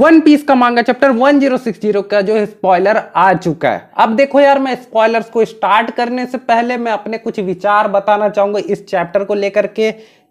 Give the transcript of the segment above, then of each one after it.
one piece का मांगा chapter 1060 का जो स्पॉइलर आ चुका है अब देखो यार मैं स्पॉयलर्स को स्टार्ट करने से पहले मैं अपने कुछ विचार बताना चाहूंगा इस चैप्टर को लेकर के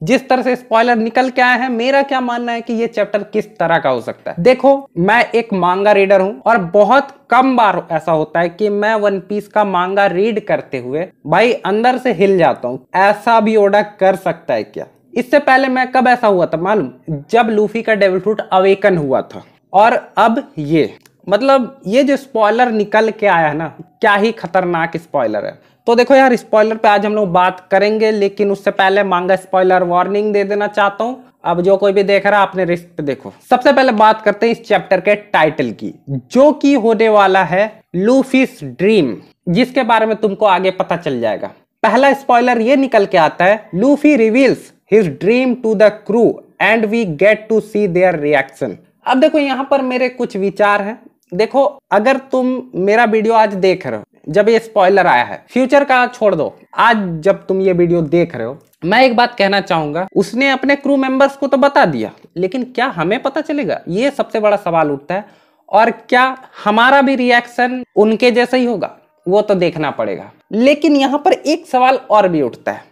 जिस तरह से स्पॉइलर निकल के आए हैं मेरा क्या मानना है कि ये चैप्टर किस तरह का हो सकता है देखो मैं एक मांगा रीडर हूं और बहुत कम बार ऐसा होता है कि मैं वन पीस का मांगा रीड करते हुए भाई अंदर से हिल जाता हूँ ऐसा भी ओडा कर सकता है क्या इससे पहले मैं कब ऐसा हुआ था मालूम जब लूफी का डेविल फ्रूट अवेकन हुआ था और अब ये मतलब ये जो स्पॉयलर निकल के आया है ना क्या ही खतरनाक स्पॉयलर है तो देखो यार स्पॉयलर पे आज हम लोग बात करेंगे लेकिन उससे पहले मांगा स्पॉयलर वार्निंग दे देना चाहता हूँ अब जो कोई भी देख रहा है अपने रिस्क पे देखो सबसे पहले बात करते हैं इस चैप्टर के टाइटल की जो कि होने वाला है लूफिस ड्रीम जिसके बारे में तुमको आगे पता चल जाएगा पहला स्पॉयलर ये निकल के आता है Luffy reveals his dream to the crew and we get to see their reaction अब देखो यहाँ पर मेरे कुछ विचार हैं देखो अगर तुम मेरा वीडियो आज देख रहे हो जब ये स्पॉइलर आया है फ्यूचर का छोड़ दो आज जब तुम ये वीडियो देख रहे हो मैं एक बात कहना चाहूंगा उसने अपने क्रू मेंबर्स को तो बता दिया लेकिन क्या हमें पता चलेगा ये सबसे बड़ा सवाल उठता है और क्या हमारा भी रिएक्शन उनके जैसा ही होगा वो तो देखना पड़ेगा लेकिन यहाँ पर एक सवाल और भी उठता है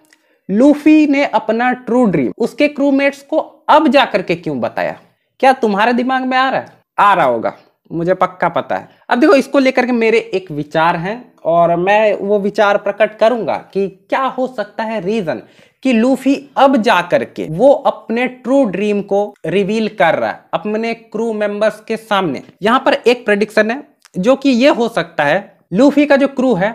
लूफी ने अपना ट्रू ड्रीम उसके क्रूमेट्स को अब जाकर के क्यों बताया क्या तुम्हारे दिमाग में आ रहा है आ रहा होगा मुझे पक्का पता है अब देखो इसको लेकर के मेरे एक विचार हैं और मैं वो विचार प्रकट करूंगा कि क्या हो सकता है रीजन कि लूफी अब जा करके वो अपने ट्रू ड्रीम को रिवील कर रहा है अपने क्रू मेंबर्स के सामने यहाँ पर एक प्रडिक्शन है जो कि ये हो सकता है लूफी का जो क्रू है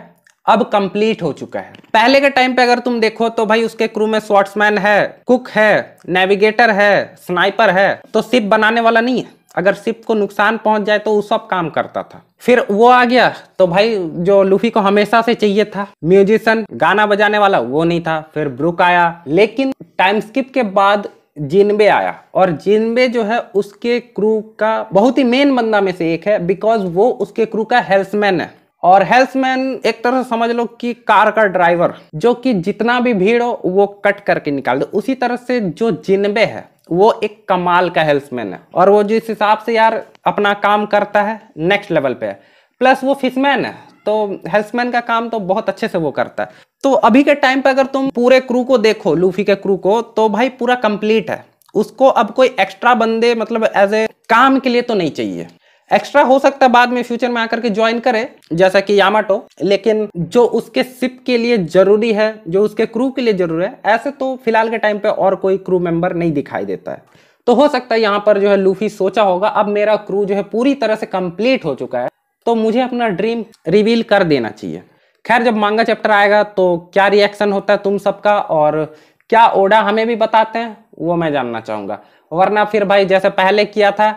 अब कंप्लीट हो चुका है पहले के टाइम पे अगर तुम देखो तो भाई उसके क्रू में स्वॉट्समैन है कुक है नेविगेटर है स्नाइपर है तो सिप बनाने वाला नहीं है अगर सिप को नुकसान पहुंच जाए तो वो सब काम करता था फिर वो आ गया तो भाई जो लूफी को हमेशा से चाहिए था म्यूजिशियन गाना बजाने वाला वो नहीं था फिर ब्रुक आया लेकिन टाइम स्किप के बाद जिनबे आया और जिनबे जो है उसके क्रू का बहुत ही मेन बंदा में से एक है बिकॉज वो उसके क्रू का हेल्समैन है और हेल्समैन एक तरह से समझ लो कि कार का ड्राइवर जो कि जितना भी भीड़ हो वो कट करके निकाल दो उसी तरह से जो जिनबे है वो एक कमाल का हेल्समैन है और वो जिस हिसाब से यार अपना काम करता है नेक्स्ट लेवल पे है प्लस वो फिशमैन है तो हेल्समैन का काम तो बहुत अच्छे से वो करता है तो अभी के टाइम पे अगर तुम पूरे क्रू को देखो लूफी के क्रू को तो भाई पूरा कंप्लीट है उसको अब कोई एक्स्ट्रा बंदे मतलब एज ए काम के लिए तो नहीं चाहिए एक्स्ट्रा हो सकता है बाद में फ्यूचर में आकर के ज्वाइन करे जैसा कि यामाटो लेकिन जो उसके सिप के लिए जरूरी है जो उसके क्रू के लिए जरूरी है ऐसे तो फिलहाल के टाइम पे और कोई क्रू मेंबर नहीं दिखाई देता है तो हो सकता है यहाँ पर जो है लूफी सोचा होगा अब मेरा क्रू जो है पूरी तरह से कंप्लीट हो चुका है तो मुझे अपना ड्रीम रिवील कर देना चाहिए खैर जब मांगा चैप्टर आएगा तो क्या रिएक्शन होता है तुम सबका और क्या ओडा हमें भी बताते हैं वो मैं जानना चाहूंगा वरना फिर भाई जैसे पहले किया था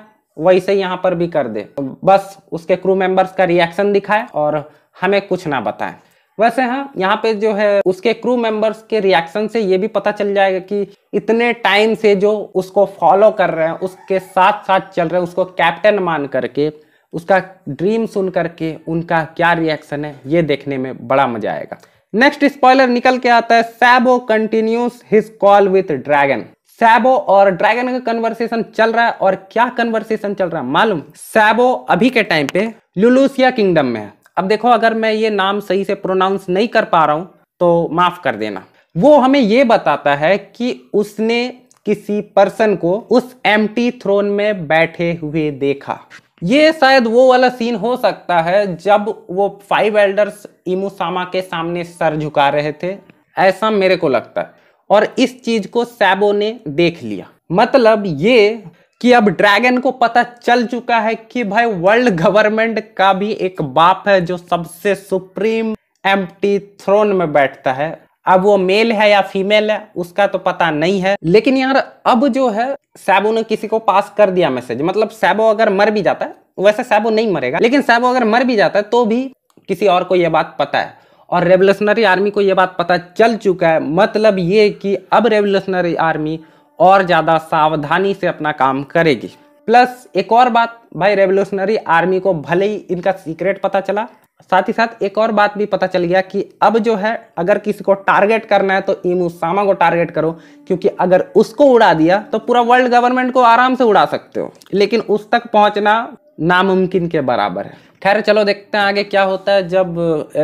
वैसे यहाँ पर भी कर दे तो बस उसके क्रू मेंबर्स का रिएक्शन दिखाए और हमें कुछ ना बताए वैसे हाँ यहाँ पे जो है उसके क्रू मेंबर्स के रिएक्शन से ये भी पता चल जाएगा कि इतने टाइम से जो उसको फॉलो कर रहे हैं उसके साथ साथ चल रहे हैं उसको कैप्टन मान करके उसका ड्रीम सुन करके उनका क्या रिएक्शन है ये देखने में बड़ा मजा आएगा नेक्स्ट स्पॉइलर निकल के आता है Sabo continues his call with Dragon Sabo और ड्रैगन का कन्वर्सेशन चल रहा है और क्या कन्वर्सेशन चल रहा है मालूम सैबो अभी के टाइम पे लुलूसिया किंगडम में है अब देखो अगर मैं ये नाम सही से प्रोनाउंस नहीं कर पा रहा हूं तो माफ कर देना वो हमें ये बताता है कि उसने किसी पर्सन को उस एम थ्रोन में बैठे हुए देखा ये शायद वो वाला सीन हो सकता है जब वो फाइव एल्डर्स इमुसामा के सामने सर झुका रहे थे ऐसा मेरे को लगता है और इस चीज को सैबो ने देख लिया मतलब ये कि अब ड्रैगन को पता चल चुका है कि भाई वर्ल्ड गवर्नमेंट का भी एक बाप है जो सबसे सुप्रीम एम्प्टी थ्रोन में बैठता है अब वो मेल है या फीमेल है उसका तो पता नहीं है लेकिन यार अब जो है सैबो ने किसी को पास कर दिया मैसेज मतलब सैबो अगर मर भी जाता है वैसे सैबो नहीं मरेगा लेकिन सैबो अगर मर भी जाता है तो भी किसी और को यह बात पता है और रेवोल्यूशनरी आर्मी को ये बात पता चल चुका है मतलब ये कि अब रेवोल्यूशनरी आर्मी और ज़्यादा सावधानी से अपना काम करेगी प्लस एक और बात भाई रेवोल्यूशनरी आर्मी को भले ही इनका सीक्रेट पता चला साथ ही साथ एक और बात भी पता चल गया कि अब जो है अगर किसी को टारगेट करना है तो सामा को टारगेट करो क्योंकि अगर उसको उड़ा दिया तो पूरा वर्ल्ड गवर्नमेंट को आराम से उड़ा सकते हो लेकिन उस तक पहुंचना नामुमकिन के बराबर है खैर चलो देखते हैं आगे क्या होता है जब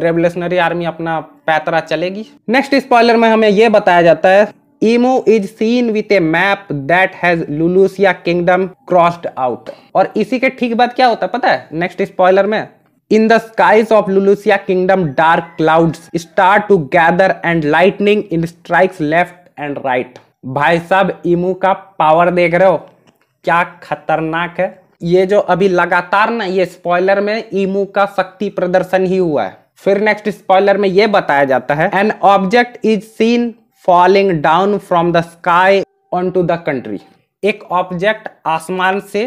रेवोल्यूशनरी आर्मी अपना पैतरा चलेगी नेक्स्ट स्पॉयलर में हमें यह बताया जाता है Imu is seen with a map that has Lulusia kingdom crossed out और इसी के ठीक बाद क्या होता है पता है नेक्स्ट स्पॉयलर में in the skies of Lulusia kingdom dark clouds start to gather and lightning in strikes left and right भाई साहब इमो का पावर देख रहे हो क्या खतरनाक है ये जो अभी लगातार ना ये स्पॉइलर में ईमू का शक्ति प्रदर्शन ही हुआ है फिर नेक्स्ट स्पॉइलर में ये बताया जाता है an object is seen falling down from the sky on to the country एक ऑब्जेक्ट आसमान से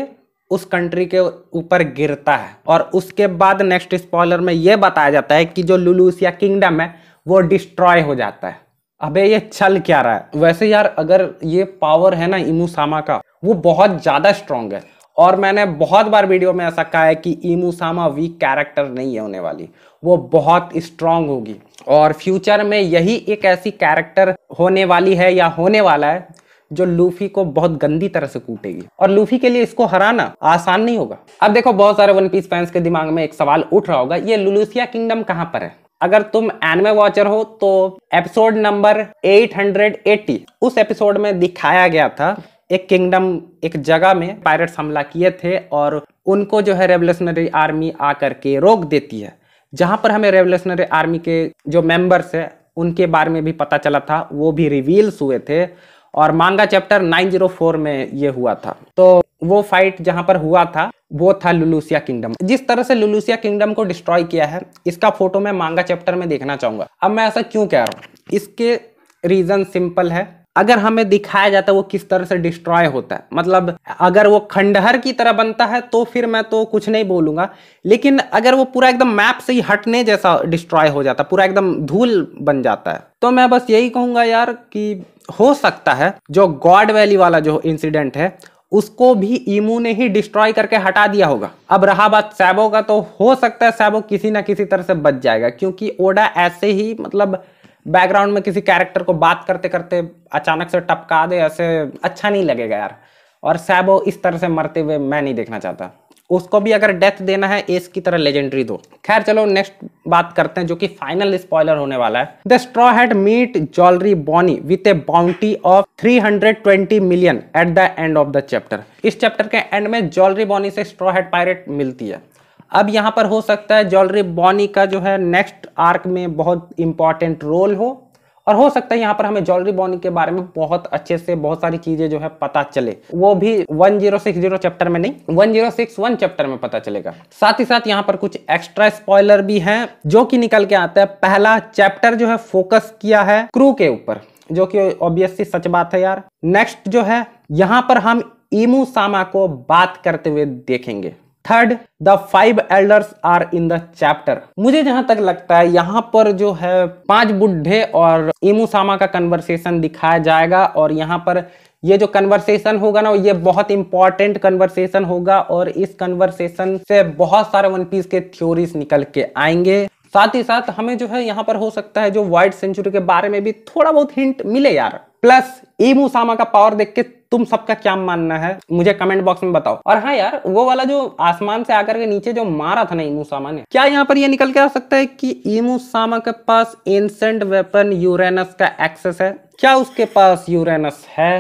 उस कंट्री के ऊपर गिरता है और उसके बाद नेक्स्ट स्पॉइलर में यह बताया जाता है कि जो लुलूसिया किंगडम है वो डिस्ट्रॉय हो जाता है अबे ये चल क्या रहा है वैसे यार अगर ये पावर है ना इमूसामा का वो बहुत ज़्यादा स्ट्रांग है और मैंने बहुत बार वीडियो में ऐसा कहा है कि ईमूसामा वीक कैरेक्टर नहीं है होने वाली वो बहुत स्ट्रांग होगी और फ्यूचर में यही एक ऐसी कैरेक्टर होने वाली है या होने वाला है जो लूफी को बहुत गंदी तरह से कूटेगी और लूफी के लिए इसको हराना आसान नहीं होगा अब देखो बहुत सारे वन पीस फैंस के दिमाग में एक सवाल उठ रहा होगा ये लुलूसिया किंगडम कहाँ पर है अगर तुम एनमे वॉचर हो तो एपिसोड नंबर 880 उस एपिसोड में दिखाया गया था एक किंगडम एक जगह में पायरेट्स हमला किए थे और उनको जो है रेवोल्यूशनरी आर्मी आकर के रोक देती है जहाँ पर हमें रेवोल्यूशनरी आर्मी के जो मेंबर्स है उनके बारे में भी पता चला था वो भी रिवील्स हुए थे और मांगा चैप्टर 904 में ये हुआ था तो वो फाइट जहाँ पर हुआ था वो था लुलूसिया किंगडम जिस तरह से लुलूसिया किंगडम को डिस्ट्रॉय किया है इसका फोटो मैं मांगा चैप्टर में देखना चाहूंगा अब मैं ऐसा क्यों कह रहा हूँ इसके रीज़न सिंपल है अगर हमें दिखाया जाता है वो किस तरह से डिस्ट्रॉय होता है मतलब अगर वो खंडहर की तरह बनता है तो फिर मैं तो कुछ नहीं बोलूंगा लेकिन अगर वो पूरा एकदम मैप से ही हटने जैसा डिस्ट्रॉय हो जाता है पूरा एकदम धूल बन जाता है तो मैं बस यही कहूंगा यार कि हो सकता है जो गॉड वैली वाला जो इंसिडेंट है उसको भी ईमू ने ही डिस्ट्रॉय करके हटा दिया होगा अब रहा बात सैबो का तो हो सकता है सैबो किसी ना किसी तरह से बच जाएगा क्योंकि ओडा ऐसे ही मतलब बैकग्राउंड में किसी कैरेक्टर को बात करते करते अचानक से टपका दे ऐसे अच्छा नहीं लगेगा यार और सैबो इस तरह से मरते हुए मैं नहीं देखना चाहता उसको भी अगर डेथ देना है एस की तरह लेजेंडरी दो खैर चलो नेक्स्ट बात करते हैं जो कि फाइनल स्पॉइलर होने वाला है the straw hat meet Jewelry Bonney with a bounty of 320 million at the end of the chapter इस चैप्टर के एंड में ज्वेलरी बॉनी से स्ट्रॉ हेड पायरेट मिलती है अब यहाँ पर हो सकता है ज्वेलरी बॉनी का जो है नेक्स्ट आर्क में बहुत इंपॉर्टेंट रोल हो और हो सकता है यहाँ पर हमें ज्वेलरी बॉनी के बारे में बहुत अच्छे से बहुत सारी चीजें जो है पता चले वो भी 1060 चैप्टर में नहीं 1061 चैप्टर में पता चलेगा साथ ही साथ यहाँ पर कुछ एक्स्ट्रा स्पॉइलर भी हैं जो कि निकल के आता है पहला चैप्टर जो है फोकस किया है क्रू के ऊपर जो कि ऑब्वियसली सच बात है यार नेक्स्ट जो है यहाँ पर हम इमू सामा को बात करते हुए देखेंगे third the five elders are in the chapter मुझे जहां तक लगता है यहाँ पर जो है पांच बुढ़े और इमुसामा का कन्वर्सेशन दिखाया जाएगा और यहाँ पर ये जो कन्वर्सेशन होगा ना ये बहुत इंपॉर्टेंट कन्वर्सेशन होगा और इस कन्वर्सेशन से बहुत सारे वन पीस के थ्योरीज निकल के आएंगे साथ ही साथ हमें जो है यहाँ पर हो सकता है जो वाइड सेंचुरी के बारे में भी थोड़ा बहुत हिंट मिले यार प्लस ईमू सामा का पावर देख के तुम सबका क्या मानना है मुझे कमेंट बॉक्स में बताओ और हाँ यार वो वाला जो आसमान से आकर के नीचे जो मारा था ना इमू सामा ने क्या यहाँ पर ये निकल के आ सकता है कि इमू सामा के पास एंसेंट वेपन यूरेनस का एक्सेस है क्या उसके पास यूरेनस है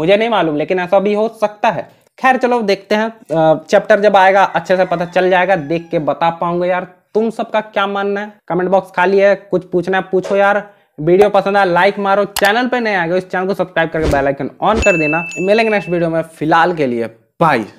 मुझे नहीं मालूम लेकिन ऐसा भी हो सकता है खैर चलो देखते हैं चैप्टर जब आएगा अच्छे से पता चल जाएगा देख के बता पाऊंगा यार तुम सबका क्या मानना है कमेंट बॉक्स खाली है कुछ पूछना है पूछो यार वीडियो पसंद आया लाइक मारो चैनल पे नए आ गए इस चैनल को सब्सक्राइब करके बेल आइकन ऑन कर देना मिलेंगे नेक्स्ट वीडियो में फिलहाल के लिए बाय